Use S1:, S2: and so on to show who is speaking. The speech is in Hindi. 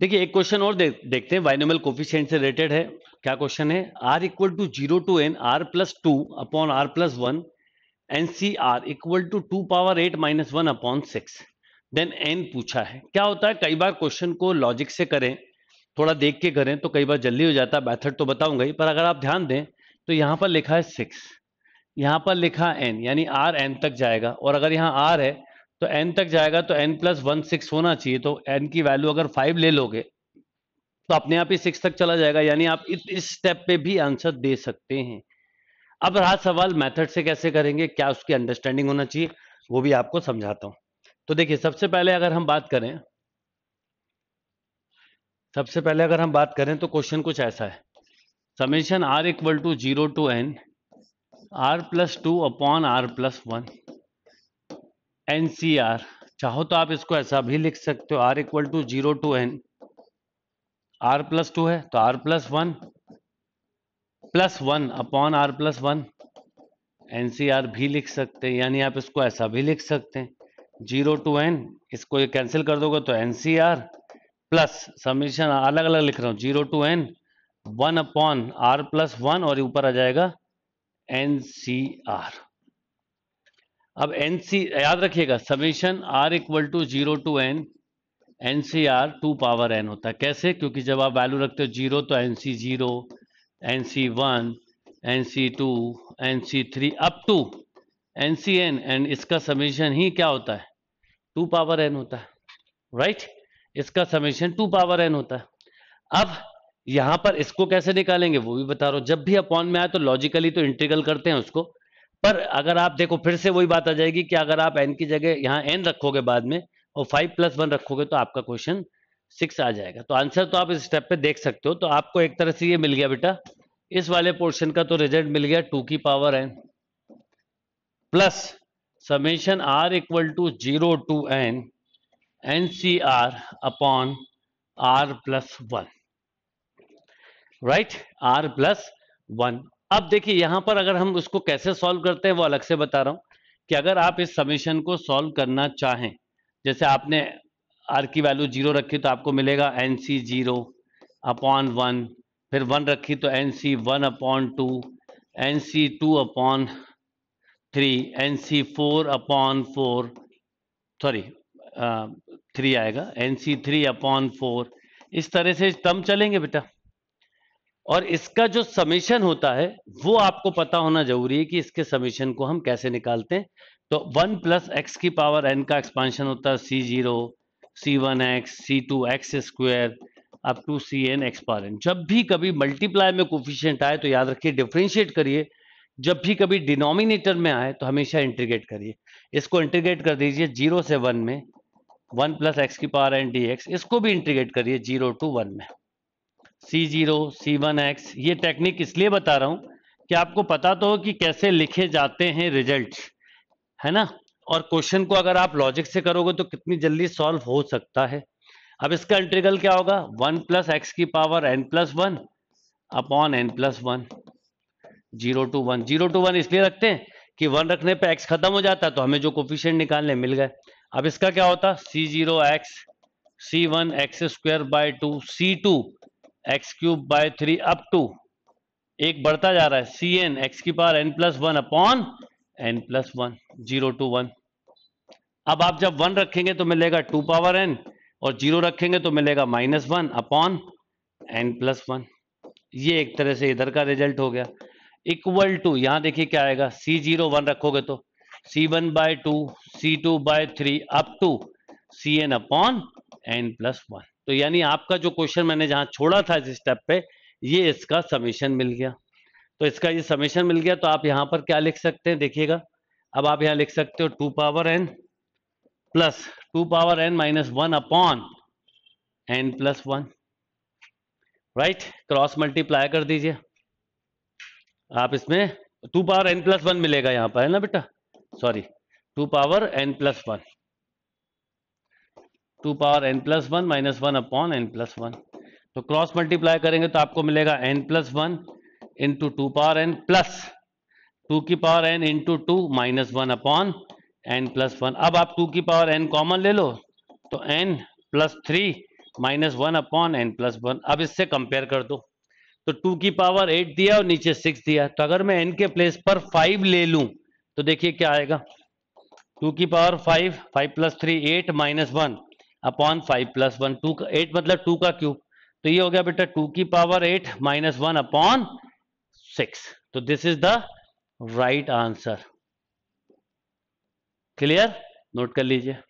S1: देखिए एक क्वेश्चन और दे, देखते हैं बाइनोमल कोफिशियंट से रिलेटेड है क्या क्वेश्चन है r equal to zero to n r plus two upon r plus one n C r equal to two power eight minus one upon six then n पूछा है क्या होता है कई बार क्वेश्चन को लॉजिक से करें थोड़ा देख के करें तो कई बार जल्दी हो जाता है मैथड तो बताऊंगा ही पर अगर आप ध्यान दें तो यहाँ पर लिखा है सिक्स यहाँ पर लिखा एन यानी आर एन तक जाएगा और अगर यहाँ आर है तो एन तक जाएगा तो एन प्लस वन सिक्स होना चाहिए तो एन की वैल्यू अगर फाइव ले लोगे तो अपने आप ही सिक्स तक चला जाएगा यानी आप इस स्टेप पे भी आंसर दे सकते हैं अब रहा सवाल मेथड से कैसे करेंगे क्या उसकी अंडरस्टैंडिंग होना चाहिए वो भी आपको समझाता हूं तो देखिए सबसे पहले अगर हम बात करें सबसे पहले अगर हम बात करें तो क्वेश्चन कुछ ऐसा है summation r equal to zero to n r plus two upon r plus one n C r चाहो तो आप इसको ऐसा भी लिख सकते हो r equal to zero to n r plus two है तो r plus one plus one upon r plus one n C r भी लिख सकते हैं यानी आप इसको ऐसा भी लिख सकते हैं जीरो टू एन इसको ये कैंसिल कर दोगे तो n C r plus summation अलग अलग लिख रहा हूँ zero to n one upon r plus one और ऊपर आ जाएगा एन सी आर अब एन सी याद रखिएगा summation r equal to zero to n n C r two power n होता है कैसे क्योंकि जब आप वैल्यू रखते हो जीरो तो n C zero n C one n C two n C three up to n C n and इसका समीशन ही क्या होता है टू पावर एन होता है राइट right? इसका समीशन टू पावर एन होता है अब यहां पर इसको कैसे निकालेंगे वो भी बता रहा हूं जब भी अपॉन में आए तो लॉजिकली तो इंटीग्रल करते हैं उसको पर अगर आप देखो फिर से वही बात आ जाएगी कि अगर आप एन की जगह यहाँ एन रखोगे बाद में और फाइव प्लस वन रखोगे तो आपका क्वेश्चन सिक्स आ जाएगा तो आंसर तो आप इस स्टेप पे देख सकते हो तो आपको एक तरह से ये मिल गया बेटा इस वाले पोर्शन का तो रिजल्ट मिल गया टू की power n plus summation r equal to zero to n n C r upon r plus one right r plus one अब देखिए यहां पर अगर हम उसको कैसे सॉल्व करते हैं वो अलग से बता रहा हूं कि अगर आप इस समीशन को सॉल्व करना चाहें जैसे आपने आर की वैल्यू जीरो रखी तो आपको मिलेगा n C zero upon one फिर वन रखी तो n C one upon two n C two upon three n C four upon four sorry three आएगा n C three upon four इस तरह से टर्म चलेंगे बेटा और इसका जो समीशन होता है वो आपको पता होना जरूरी है कि इसके समीशन को हम कैसे निकालते हैं तो वन प्लस एक्स की पावर एन का एक्सपांशन होता है C zero C one x C two x square up to C n n जब भी कभी मल्टीप्लाई में कोफिशियंट आए तो याद रखिए डिफ्रेंशिएट करिए जब भी कभी डिनोमिनेटर में आए तो हमेशा इंटीग्रेट करिए इसको इंटीग्रेट कर दीजिए जीरो से वन में वन प्लस एक्स की पावर एन डी एक्स इसको भी इंटीग्रेट करिए जीरो टू वन में C zero C one x ये टेक्निक इसलिए बता रहा हूं कि आपको पता तो हो कि कैसे लिखे जाते हैं रिजल्ट है ना और क्वेश्चन को अगर आप लॉजिक से करोगे तो कितनी जल्दी सॉल्व हो सकता है अब इसका इंटीग्रल क्या होगा वन प्लस एक्स की power n plus one upon n plus one zero to one zero to one इसलिए रखते हैं कि वन रखने पे एक्स खत्म हो जाता है तो हमें जो कोफिशियंट निकालने मिल गए अब इसका क्या होता C zero x C one x square by two C two x cube by three up to एक बढ़ता जा रहा है सी एन एक्स की power n plus one upon n plus one zero to one अब आप जब वन रखेंगे तो मिलेगा टू पावर एन और जीरो रखेंगे तो मिलेगा minus one upon n plus one ये एक तरह से इधर का रिजल्ट हो गया इक्वल टू यहां देखिए क्या आएगा सी जीरो वन रखोगे तो C one by two C two by three up to C n upon n plus one तो यानी आपका जो क्वेश्चन मैंने जहां छोड़ा था इस स्टेप पे ये इसका समीशन मिल गया तो इसका ये समीशन मिल गया तो आप यहां पर क्या लिख सकते हैं देखिएगा अब आप यहां लिख सकते हो two power n plus two power n minus one upon n plus one right cross multiply कर दीजिए आप इसमें two power n plus one मिलेगा यहां पर है ना बेटा sorry two power n plus one two power n plus one minus one upon n plus one तो क्रॉस मल्टीप्लाई करेंगे तो आपको मिलेगा n plus one into two power n plus two की power N into two minus one upon n plus one अब आप टू की पावर एन कॉमन ले लो तो n plus three minus one upon n plus one अब इससे कंपेयर कर दो तो टू की पावर एट दिया और नीचे सिक्स दिया तो अगर मैं एन के प्लेस पर फाइव ले लू तो देखिए क्या आएगा टू की power five five plus three eight minus one upon five plus one two का एट मतलब टू का क्यूब तो ये हो गया बेटा टू की power eight minus one upon six तो this is the right answer clear note कर लीजिए